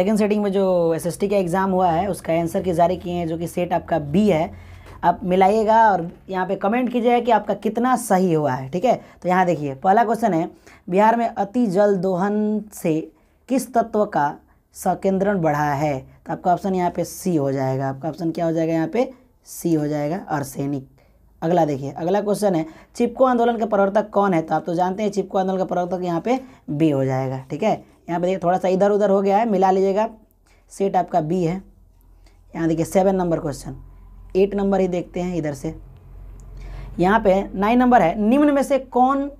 second setting में जो S का एग्ज़ाम हुआ है उसका आंसर के ज़ारी किए हैं जो कि सेट आपका बी है आप मिलाइएगा और यहाँ पे कमेंट कीजिएगा कि आपका कितना सही हुआ है ठीक है तो यहाँ देखिए पहला क्वेश्चन है बिहार में अति जल दोहन से किस तत्व का संकेंद्रण बढ़ा है तो आपका ऑप्शन यहाँ पे सी हो जाएगा आपका ऑप्शन क्या हो जाएगा यहाँ पे सी हो जाएगा अर्सेनिक अगला देखिए अगला क्वेश्चन है चिपको आंदोलन का प्रवर्तक कौन है तो आप तो जानते हैं चिपको आंदोलन का प्रवर्तक यहाँ पे बी हो जाएगा ठीक है यहाँ पे देखिए थोड़ा सा इधर उधर हो गया है मिला लीजिएगा सेट आपका बी है यहाँ देखिए seven number question eight number ही देखते हैं इधर से यहाँ पे नाइन नंबर है निम्न में से कौन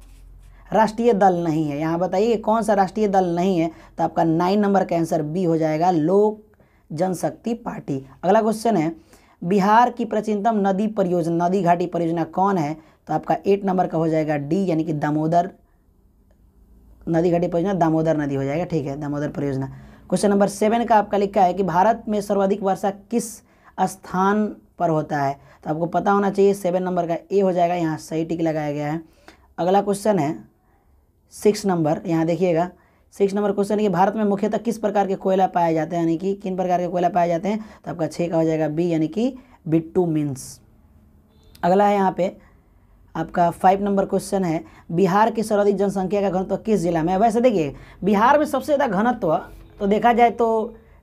राष्ट्रीय दल नहीं है यहाँ बताइए कौन सा राष्ट्रीय दल नहीं है तो आपका नाइन नंबर का आंसर बी हो जाएगा लोक जनशक्ति पार्टी अगला क्वेश्चन है बिहार की प्राचीनतम नदी परियोजना नदी घाटी परियोजना कौन है तो आपका एट नंबर का हो जाएगा डी यानी कि दामोदर नदी घाटी परियोजना दामोदर नदी हो जाएगा ठीक है दामोदर परियोजना क्वेश्चन नंबर सेवन का आपका लिखा है कि भारत में सर्वाधिक वर्षा किस स्थान पर होता है तो आपको पता होना चाहिए सेवन नंबर का ए हो जाएगा यहाँ सही टिक लगाया गया है अगला क्वेश्चन है सिक्स नंबर यहाँ देखिएगा सिक्स नंबर क्वेश्चन है कि भारत में मुख्यतः किस प्रकार के कोयला पाए जाते हैं यानी कि किन प्रकार के कोयला पाए जाते हैं तो आपका छः का हो जाएगा बी यानी कि बिट्टू मीन्स अगला है यहाँ पे आपका फाइव नंबर क्वेश्चन है बिहार की सर्वाधिक जनसंख्या का घनत्व किस जिला में वैसे देखिए बिहार में सबसे ज़्यादा घनत्व तो देखा जाए तो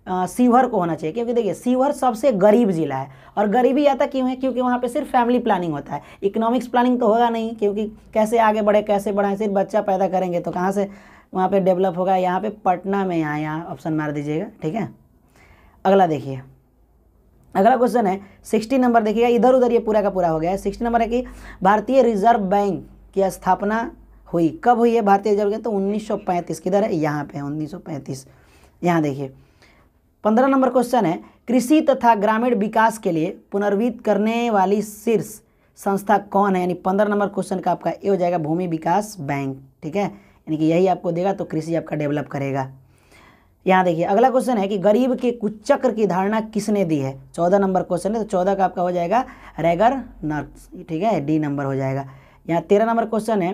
सीवर को होना चाहिए क्योंकि देखिए सीवर सबसे गरीब जिला है और गरीबी आता क्यों है क्योंकि वहाँ पे सिर्फ फैमिली प्लानिंग होता है इकोनॉमिक्स प्लानिंग तो होगा नहीं क्योंकि कैसे आगे बढ़े कैसे बढ़ाएं सिर्फ बच्चा पैदा करेंगे तो कहाँ से वहाँ पे डेवलप होगा यहाँ पे पटना में यहाँ यहाँ ऑप्शन मार दीजिएगा ठीक है अगला देखिए अगला क्वेश्चन है सिक्सटी नंबर देखिएगा इधर उधर ये पूरा का पूरा हो गया है सिक्सटी नंबर है कि भारतीय रिजर्व बैंक की स्थापना हुई कब हुई है भारतीय रिजर्व बैंक तो 1935 किधर है यहाँ पे है पैंतीस यहाँ देखिए पंद्रह नंबर क्वेश्चन है कृषि तथा ग्रामीण विकास के लिए पुनर्वित करने वाली शीर्ष संस्था कौन है यानी पंद्रह नंबर क्वेश्चन का आपका ये हो जाएगा भूमि विकास बैंक ठीक है यानी कि यही आपको देगा तो कृषि आपका डेवलप करेगा यहाँ देखिए अगला क्वेश्चन है कि गरीब के कुछ चक्र की धारणा किसने दी है चौदह नंबर क्वेश्चन है तो चौदह का आपका हो जाएगा रेगर नर्क्स ठीक है डी नंबर हो जाएगा यहाँ तेरह नंबर क्वेश्चन है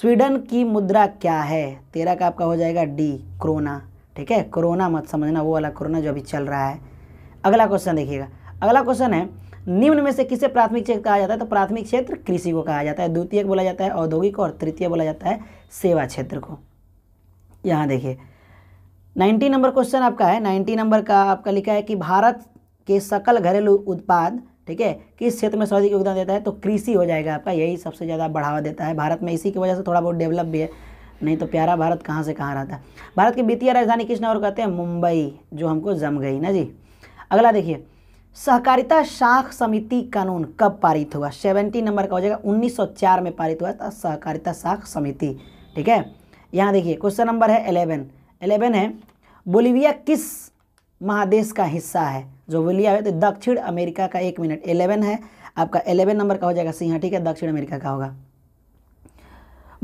स्वीडन की मुद्रा क्या है तेरह का आपका हो जाएगा डी कोरोना ठीक है कोरोना मत समझना वो वाला कोरोना जो अभी चल रहा है अगला क्वेश्चन देखिएगा अगला क्वेश्चन है निम्न में से किसे प्राथमिक क्षेत्र कहा जाता है तो प्राथमिक क्षेत्र कृषि को कहा जाता है द्वितीय बोला जाता है औद्योगिक और तृतीय बोला जाता है सेवा क्षेत्र को यहाँ देखिए नाइन्टी नंबर क्वेश्चन आपका है नाइन्टी नंबर का आपका लिखा है कि भारत के सकल घरेलू उत्पाद ठीक है किस क्षेत्र में सर्वाधिक योगदान देता है तो कृषि हो जाएगा आपका यही सबसे ज़्यादा बढ़ावा देता है भारत में इसी की वजह से थोड़ा बहुत डेवलप भी है नहीं तो प्यारा भारत कहाँ से कहाँ रहता है भारत की वित्तीय राजधानी किस नगर कहते हैं मुंबई जो हमको जम गई ना जी अगला देखिए सहकारिता शाख समिति कानून कब पारित हुआ सेवेंटी नंबर का हो जाएगा उन्नीस में पारित हुआ था सहकारिता शाख समिति ठीक है यहाँ देखिए क्वेश्चन नंबर है एलेवन एलेवन है बोलीविया किस महादेश का हिस्सा है जो बोलिया है तो दक्षिण अमेरिका का एक मिनट एलेवन है आपका एलेवन नंबर का हो जाएगा सिंह ठीक है दक्षिण अमेरिका का होगा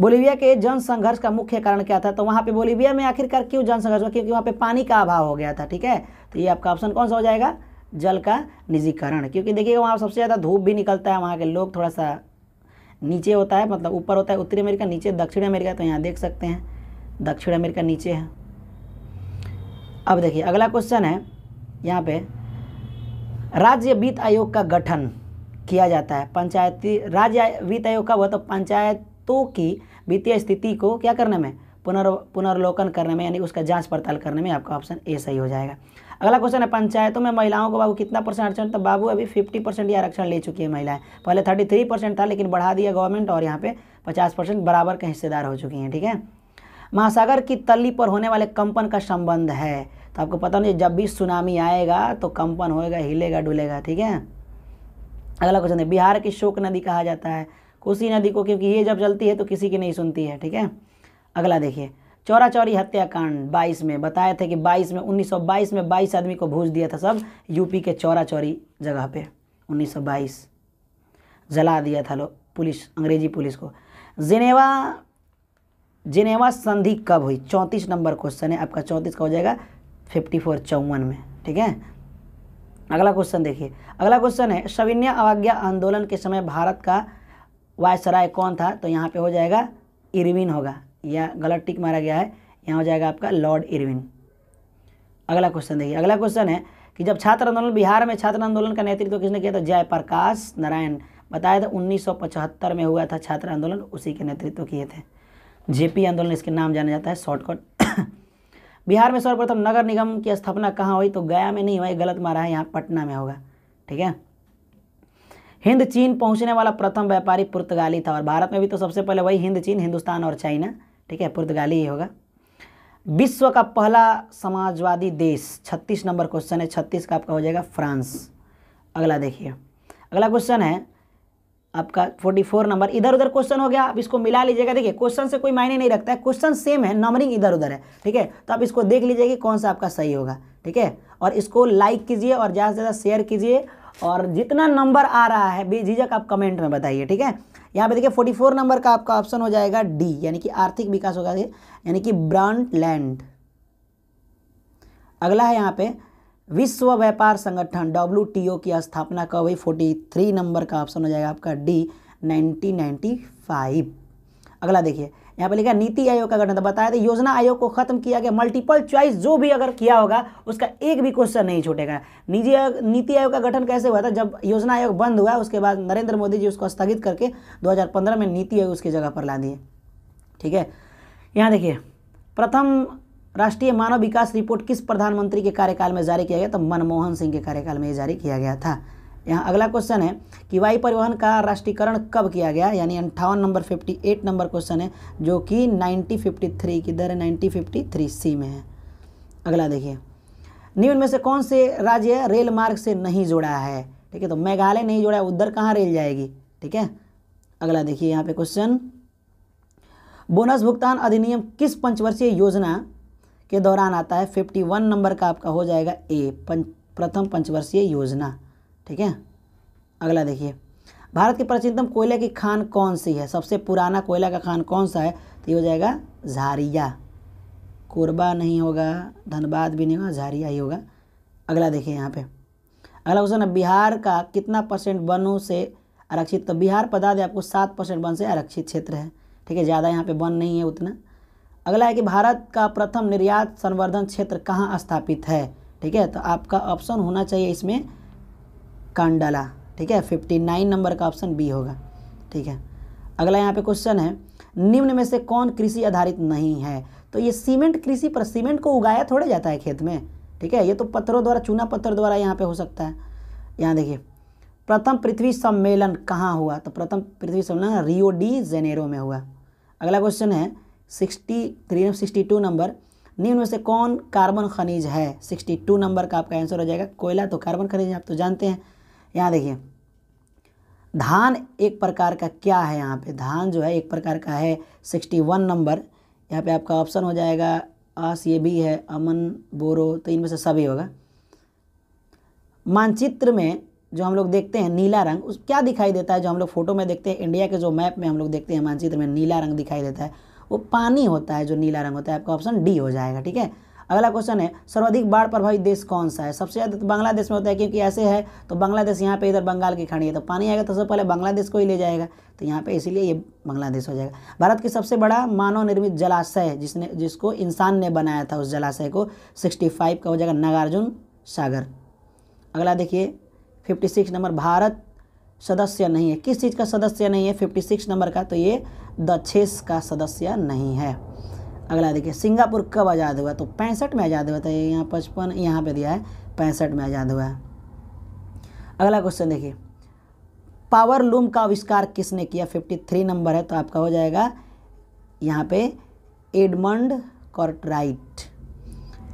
बोलीविया के जन संघर्ष का मुख्य कारण क्या था तो वहाँ पे बोलीविया में आखिरकार क्यों जन संघर्ष हुआ क्योंकि वहाँ पे पानी का अभाव हो गया था ठीक है तो ये आपका ऑप्शन कौन सा हो जाएगा जल का निजीकरण क्योंकि देखिएगा वहाँ सबसे ज़्यादा धूप भी निकलता है वहाँ के लोग थोड़ा सा नीचे होता है मतलब ऊपर होता है उत्तरी अमेरिका नीचे दक्षिण अमेरिका तो यहाँ देख सकते हैं दक्षिण अमेरिका नीचे है अब देखिए अगला क्वेश्चन है यहाँ पे राज्य वित्त आयोग का गठन किया जाता है पंचायती राज्य वित्त आयोग का हुआ तो पंचायतों की वित्तीय स्थिति को क्या करने में पुनर् पुनर्लोकन करने में यानी उसका जांच पड़ताल करने में आपका ऑप्शन ए सही हो जाएगा अगला क्वेश्चन है पंचायतों में महिलाओं को बाबू कितना परसेंट आरक्षण तो बाबू अभी फिफ्टी परसेंट ये आरक्षण ले चुकी है महिलाएं पहले थर्टी थ्री परसेंट था लेकिन बढ़ा दिया गवर्नमेंट और यहाँ पे पचास परसेंट बराबर के हिस्सेदार हो चुकी हैं ठीक है महासागर की तली पर होने वाले कंपन का संबंध है तो आपको पता नहीं जब भी सुनामी आएगा तो कंपन होएगा हिलेगा डुलेगा ठीक है अगला क्वेश्चन है बिहार की शोक नदी कहा जाता है कोसी नदी को क्योंकि ये जब चलती है तो किसी की नहीं सुनती है ठीक है अगला देखिए चौरा चौरी हत्याकांड 22 में बताए थे कि 22 में 1922 में 22 आदमी को भूज दिया था सब यूपी के चौरा चौरी जगह पे 1922 जला दिया था लो पुलिस अंग्रेजी पुलिस को जिनेवा जिनेवा संधि कब हुई चौंतीस नंबर क्वेश्चन है आपका चौंतीस का हो जाएगा फिफ्टी फोर चौवन में ठीक है अगला क्वेश्चन देखिए अगला क्वेश्चन है सविन्य अवज्ञा आंदोलन के समय भारत का वायसराय कौन था तो यहाँ पे हो जाएगा इरविन होगा या गलत टिक मारा गया है यहाँ हो जाएगा आपका लॉर्ड इरविन अगला क्वेश्चन देखिए अगला क्वेश्चन है कि जब छात्र आंदोलन बिहार में छात्र आंदोलन का नेतृत्व तो किसने किया था जयप्रकाश नारायण बताया था उन्नीस में हुआ था छात्र आंदोलन उसी के नेतृत्व तो किए थे जेपी आंदोलन इसके नाम जाना जाता है शॉर्टकट बिहार में सर्वप्रथम नगर निगम की स्थापना कहाँ हुई तो गया में नहीं हुआ गलत मारा है यहाँ पटना में होगा ठीक है हिंद चीन पहुंचने वाला प्रथम व्यापारी पुर्तगाली था और भारत में भी तो सबसे पहले वही हिंद चीन हिंदुस्तान और चाइना ठीक है पुर्तगाली ही होगा विश्व का पहला समाजवादी देश 36 नंबर क्वेश्चन है 36 का आपका हो जाएगा फ्रांस अगला देखिए अगला क्वेश्चन है आपका 44 नंबर इधर उधर क्वेश्चन हो गया आप इसको मिला लीजिएगा देखिए क्वेश्चन से कोई मायने नहीं रखता है क्वेश्चन सेम है नंबरिंग इधर उधर है ठीक है तो आप इसको देख लीजिए कि कौन सा आपका सही होगा ठीक है और इसको लाइक कीजिए और ज़्यादा से ज़्यादा शेयर कीजिए और जितना नंबर आ रहा है बेझिझक आप कमेंट में बताइए ठीक है यहाँ पे देखिए 44 नंबर का आपका ऑप्शन हो जाएगा डी यानी कि आर्थिक विकास होगा यानी कि ब्रांड लैंड अगला है यहाँ पे विश्व व्यापार संगठन डब्ल्यू की स्थापना कब हुई फोर्टी थ्री नंबर का ऑप्शन हो जाएगा आपका डी 1995 अगला देखिए यहाँ पर लिखा नीति आयोग का गठन तो बताया था योजना आयोग को खत्म किया गया मल्टीपल चॉइस जो भी अगर किया होगा उसका एक भी क्वेश्चन नहीं छूटेगा निजी नीति आयोग का गठन कैसे हुआ था जब योजना आयोग बंद हुआ उसके बाद नरेंद्र मोदी जी उसको स्थगित करके 2015 में नीति आयोग उसकी जगह पर ला दिए ठीक है यहाँ देखिए प्रथम राष्ट्रीय मानव विकास रिपोर्ट किस प्रधानमंत्री के कार्यकाल में जारी किया गया तो मनमोहन सिंह के कार्यकाल में जारी किया गया था यहाँ अगला क्वेश्चन है कि वायु परिवहन का राष्ट्रीयकरण कब किया गया यानी अंठावन नंबर 58 नंबर क्वेश्चन है जो कि 1953 की दर फिफ्टी 1953 सी में है अगला देखिए निम्न में से कौन से राज्य रेल मार्ग से नहीं जुड़ा है ठीक है तो मेघालय नहीं जुड़ा है उधर कहाँ रेल जाएगी ठीक है अगला देखिए यहाँ पे क्वेश्चन बोनस भुगतान अधिनियम किस पंचवर्षीय योजना के दौरान आता है फिफ्टी वन नंबर का आपका हो जाएगा ए पंच प्रथम पंचवर्षीय योजना ठीक है अगला देखिए भारत की प्राचीनतम कोयले की खान कौन सी है सबसे पुराना कोयला का खान कौन सा है तो ये हो जाएगा झारिया कोरबा नहीं होगा धनबाद भी नहीं होगा झारिया ही होगा अगला देखिए यहाँ पे अगला क्वेश्चन है बिहार का कितना परसेंट वनों से आरक्षित तो बिहार पदार्थ आपको सात परसेंट वन से आरक्षित क्षेत्र है ठीक है ज़्यादा यहाँ पे वन नहीं है उतना अगला है कि भारत का प्रथम निर्यात संवर्धन क्षेत्र कहाँ स्थापित है ठीक है तो आपका ऑप्शन होना चाहिए इसमें कांडला ठीक है फिफ्टी नाइन नंबर का ऑप्शन बी होगा ठीक है अगला यहाँ पे क्वेश्चन है निम्न में से कौन कृषि आधारित नहीं है तो ये सीमेंट कृषि पर सीमेंट को उगाया थोड़ा जाता है खेत में ठीक है ये तो पत्थरों द्वारा चूना पत्थर द्वारा यहाँ पे हो सकता है यहाँ देखिए प्रथम पृथ्वी सम्मेलन कहाँ हुआ तो प्रथम पृथ्वी सम्मेलन रियो डी जेनेरो में हुआ अगला क्वेश्चन है sixty three M sixty two number निम्न में से कौन कार्बन खनिज है सिक्सटी टू नंबर का आपका आंसर हो जाएगा कोयला तो कार्बन खनिज आप तो जानते हैं यहाँ देखिए धान एक प्रकार का क्या है यहाँ पे धान जो है एक प्रकार का है सिक्सटी वन नंबर यहाँ पे आपका ऑप्शन हो जाएगा आस ये भी है अमन बोरो तो इनमें से सभी होगा मानचित्र में जो हम लोग देखते हैं नीला रंग उस क्या दिखाई देता है जो हम लोग फोटो में देखते हैं इंडिया के जो मैप में हम लोग देखते हैं मानचित्र में नीला रंग दिखाई देता है वो पानी होता है जो नीला रंग होता है आपका ऑप्शन डी हो जाएगा ठीक है अगला क्वेश्चन है सर्वाधिक बाढ़ प्रभावित देश कौन सा है सबसे ज़्यादा तो बांग्लादेश में होता है क्योंकि ऐसे है तो बांग्लादेश यहाँ पे इधर बंगाल की खाड़ी है तो पानी आएगा तो सबसे पहले बांग्लादेश को ही ले जाएगा तो यहाँ पे इसीलिए ये बांग्लादेश हो जाएगा भारत की सबसे बड़ा मानव निर्मित जलाशय जिसने जिसको इंसान ने बनाया था उस जलाशय को सिक्सटी का हो जाएगा नागार्जुन सागर अगला देखिए फिफ्टी नंबर भारत सदस्य नहीं है किस चीज़ का सदस्य नहीं है 56 नंबर का तो ये दक्षेस का सदस्य नहीं है अगला देखिए सिंगापुर कब आज़ाद हुआ तो पैंसठ में आज़ाद हुआ था ये यहाँ पचपन यहाँ पे दिया है पैंसठ में आज़ाद हुआ है अगला क्वेश्चन देखिए पावर लूम का आविष्कार किसने किया 53 नंबर है तो आपका हो जाएगा यहाँ पे एडमंड कॉर्टराइट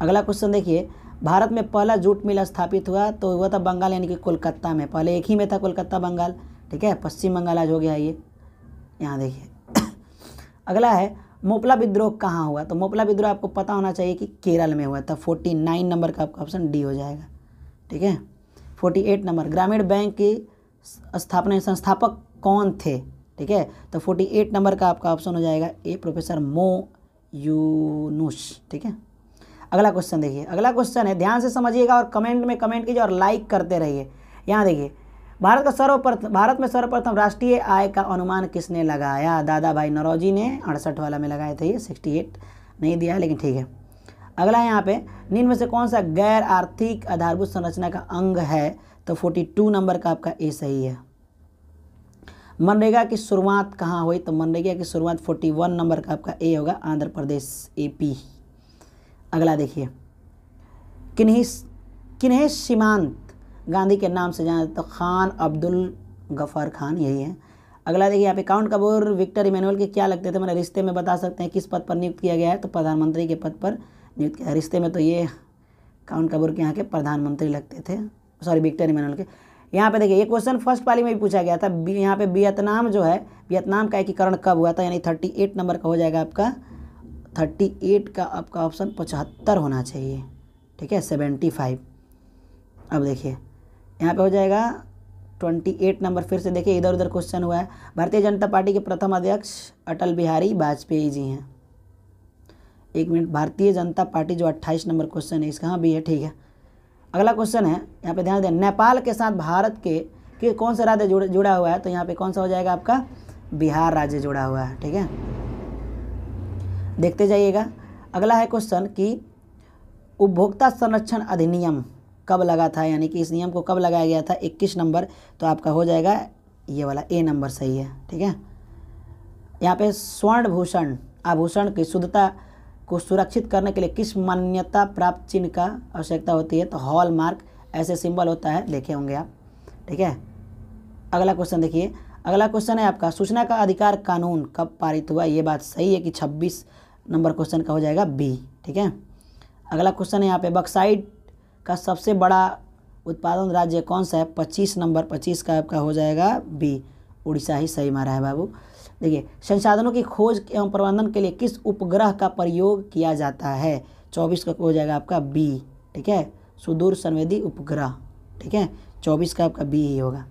अगला क्वेश्चन देखिए भारत में पहला जूट मिल स्थापित हुआ तो हुआ था बंगाल यानी कि कोलकाता में पहले एक ही में था कोलकाता बंगाल ठीक है पश्चिम बंगाल आज हो गया ये यहाँ देखिए अगला है मोपला विद्रोह कहाँ हुआ तो मोपला विद्रोह आपको पता होना चाहिए कि केरल में हुआ था फोर्टी नाइन नंबर का आपका ऑप्शन डी हो जाएगा ठीक है फोर्टी एट नंबर ग्रामीण बैंक की स्थापना संस्थापक कौन थे ठीक है तो फोर्टी एट नंबर का आपका ऑप्शन हो जाएगा ए प्रोफेसर मो यूनुस ठीक है अगला क्वेश्चन देखिए अगला क्वेश्चन है ध्यान से समझिएगा और कमेंट में कमेंट कीजिए और लाइक करते रहिए यहाँ देखिए भारत का सर्वप्रथम भारत में सर्वप्रथम राष्ट्रीय आय का अनुमान किसने लगाया दादा भाई नरौजी ने अड़सठ वाला में लगाए थे ये सिक्सटी एट नहीं दिया लेकिन ठीक है अगला यहाँ पे निम्न में से कौन सा गैर आर्थिक आधारभूत संरचना का अंग है तो फोर्टी टू नंबर का आपका ए सही है मनरेगा की शुरुआत कहाँ हुई तो मनरेगा की शुरुआत फोर्टी वन नंबर का आपका ए होगा आंध्र प्रदेश पी अगला देखिए किन्हीं किन्हें सीमांत गांधी के नाम से जाना तो खान अब्दुल गफ़ार खान यही है अगला देखिए यहाँ पे काउंट कपूर विक्टर इमेनुअल के क्या लगते थे मतलब रिश्ते में बता सकते हैं किस पद पर नियुक्त किया गया है तो प्रधानमंत्री के पद पर नियुक्त किया रिश्ते में तो ये काउंट कपूर के यहाँ के प्रधानमंत्री लगते थे सॉरी विक्टर इमेनुअल के यहाँ पे देखिए ये क्वेश्चन फर्स्ट पाली में भी पूछा गया था यहाँ पे वियतनाम जो है वियतनाम का एकीकरण कब हुआ था यानी थर्टी एट नंबर का हो जाएगा आपका थर्टी एट का आपका ऑप्शन पचहत्तर होना चाहिए ठीक है सेवेंटी फाइव अब देखिए यहाँ पे हो जाएगा ट्वेंटी एट नंबर फिर से देखिए इधर उधर क्वेश्चन हुआ है भारतीय जनता पार्टी के प्रथम अध्यक्ष अटल बिहारी वाजपेयी जी हैं एक मिनट भारतीय जनता पार्टी जो अट्ठाईस नंबर क्वेश्चन है इसका हाँ भी है ठीक है अगला क्वेश्चन है यहाँ पे ध्यान दें नेपाल के साथ भारत के कि कौन सा राज्य जुड़ा हुआ है तो यहाँ पे कौन सा हो जाएगा आपका बिहार राज्य जुड़ा हुआ है ठीक है देखते जाइएगा अगला है क्वेश्चन कि उपभोक्ता संरक्षण अधिनियम कब लगा था यानी कि इस नियम को कब लगाया गया था 21 नंबर तो आपका हो जाएगा ये वाला ए नंबर सही है ठीक है यहाँ पे स्वर्ण भूषण आभूषण की शुद्धता को सुरक्षित करने के लिए किस मान्यता प्राप्त चिन्ह का आवश्यकता होती है तो हॉल मार्क ऐसे सिंबल होता है देखे होंगे आप ठीक है अगला क्वेश्चन देखिए अगला क्वेश्चन है आपका सूचना का अधिकार कानून कब पारित हुआ ये बात सही है कि छब्बीस नंबर क्वेश्चन का हो जाएगा बी ठीक है अगला क्वेश्चन है यहाँ पे बक्साइड का सबसे बड़ा उत्पादन राज्य कौन सा है पच्चीस नंबर पच्चीस का आपका हो जाएगा बी उड़ीसा ही सही मारा है बाबू देखिए संसाधनों की खोज एवं प्रबंधन के लिए किस उपग्रह का प्रयोग किया जाता है चौबीस का हो जाएगा आपका बी ठीक है सुदूर संवेदी उपग्रह ठीक है चौबीस का आपका बी ही होगा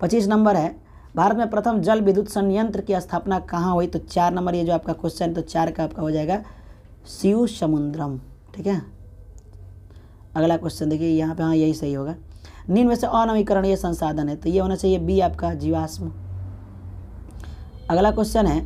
पच्चीस नंबर है भारत में प्रथम जल विद्युत संयंत्र की स्थापना कहाँ हुई तो चार नंबर ये जो आपका क्वेश्चन है तो चार का आपका हो जाएगा शिव समुद्रम ठीक है अगला क्वेश्चन देखिए यहाँ पे हाँ यही सही होगा निम्न में से अनवीकरणीय संसाधन है तो ये होना चाहिए बी आपका जीवाश्म अगला क्वेश्चन है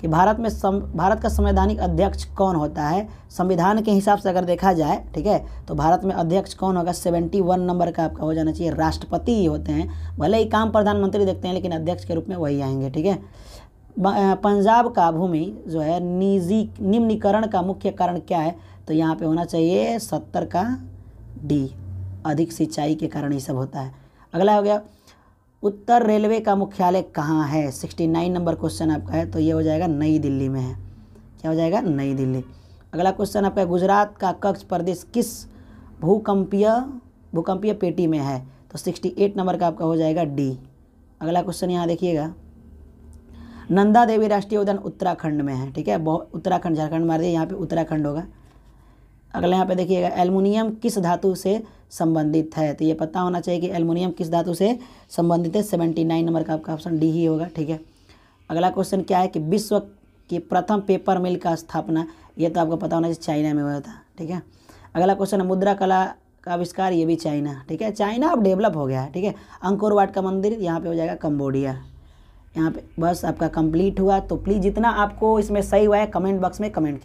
कि भारत में सम भारत का संवैधानिक अध्यक्ष कौन होता है संविधान के हिसाब से अगर देखा जाए ठीक है तो भारत में अध्यक्ष कौन होगा सेवेंटी वन नंबर का आपका हो जाना चाहिए राष्ट्रपति ही होते हैं भले ही काम प्रधानमंत्री देखते हैं लेकिन अध्यक्ष के रूप में वही आएंगे ठीक है पंजाब का भूमि जो है निजी निम्नीकरण का मुख्य कारण क्या है तो यहाँ पर होना चाहिए सत्तर का डी अधिक सिंचाई के कारण ये सब होता है अगला हो गया उत्तर रेलवे का मुख्यालय कहाँ है 69 नंबर क्वेश्चन आपका है तो ये हो जाएगा नई दिल्ली में है क्या हो जाएगा नई दिल्ली अगला क्वेश्चन आपका है गुजरात का कक्ष प्रदेश किस भूकंपीय भूकंपीय पेटी में है तो 68 नंबर का आपका हो जाएगा डी अगला क्वेश्चन यहाँ देखिएगा नंदा देवी राष्ट्रीय उद्यान उत्तराखंड में है ठीक है बहुत उत्तराखंड झारखंड मार दिया यहाँ पे उत्तराखंड होगा अगला यहाँ पे देखिएगा एलमिनियम किस धातु से संबंधित है तो ये पता होना चाहिए कि एलमिनियम किस धातु से संबंधित है सेवेंटी नाइन नंबर का आपका ऑप्शन डी ही होगा ठीक है अगला क्वेश्चन क्या है कि विश्व की प्रथम पेपर मिल का स्थापना ये तो आपको पता होना चाहिए चाइना में हुआ था ठीक है अगला क्वेश्चन है मुद्रा कला का आविष्कार ये भी चाइना ठीक है चाइना अब डेवलप हो गया है ठीक है अंकुर वाट का मंदिर यहाँ पर हो जाएगा कम्बोडिया यहाँ पे बस आपका कंप्लीट हुआ तो प्लीज़ जितना आपको इसमें सही हुआ है कमेंट बॉक्स में कमेंट